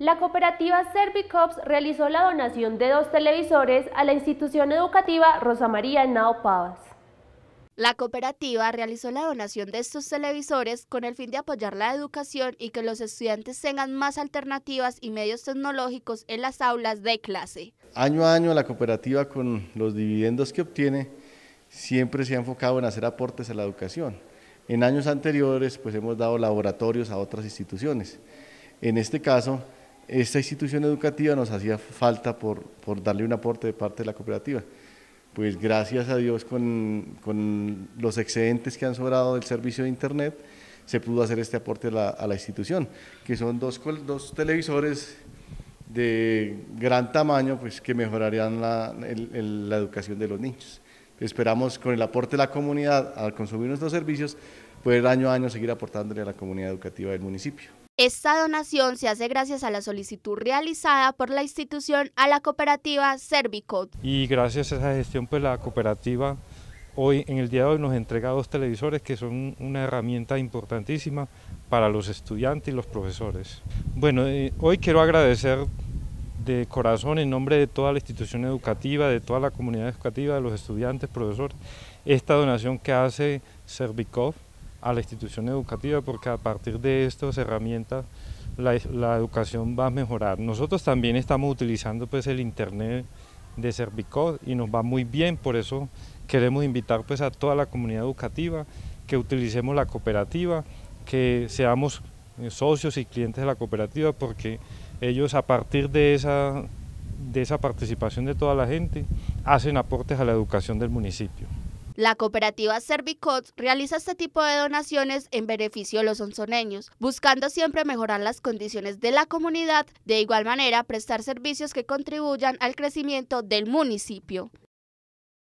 la cooperativa Servicops realizó la donación de dos televisores a la institución educativa Rosa María Henao Pavas. La cooperativa realizó la donación de estos televisores con el fin de apoyar la educación y que los estudiantes tengan más alternativas y medios tecnológicos en las aulas de clase. Año a año la cooperativa con los dividendos que obtiene siempre se ha enfocado en hacer aportes a la educación. En años anteriores pues hemos dado laboratorios a otras instituciones. En este caso esta institución educativa nos hacía falta por, darle un aporte de parte de la cooperativa. Pues gracias a Dios con, los excedentes que han sobrado del servicio de Internet se pudo hacer este aporte a la, institución, que son dos, televisores de gran tamaño pues, que mejorarían la, la educación de los niños. Esperamos con el aporte de la comunidad al consumir nuestros servicios poder año a año seguir aportándole a la comunidad educativa del municipio. Esta donación se hace gracias a la solicitud realizada por la institución a la cooperativa Servicod. Y gracias a esa gestión, pues la cooperativa hoy, en el día de hoy, nos entrega dos televisores que son una herramienta importantísima para los estudiantes y los profesores. Bueno, eh, hoy quiero agradecer de corazón, en nombre de toda la institución educativa, de toda la comunidad educativa, de los estudiantes, profesores, esta donación que hace Servicov a la institución educativa porque a partir de estas herramientas la, la, educación va a mejorar. Nosotros también estamos utilizando pues el internet de Servicod y nos va muy bien, por eso queremos invitar pues a toda la comunidad educativa que utilicemos la cooperativa, que seamos eh, socios y clientes de la cooperativa porque ellos a partir de esa, de esa participación de toda la gente hacen aportes a la educación del municipio. La cooperativa Servicots realiza este tipo de donaciones en beneficio de los onzoneños, buscando siempre mejorar las condiciones de la comunidad, de igual manera prestar servicios que contribuyan al crecimiento del municipio.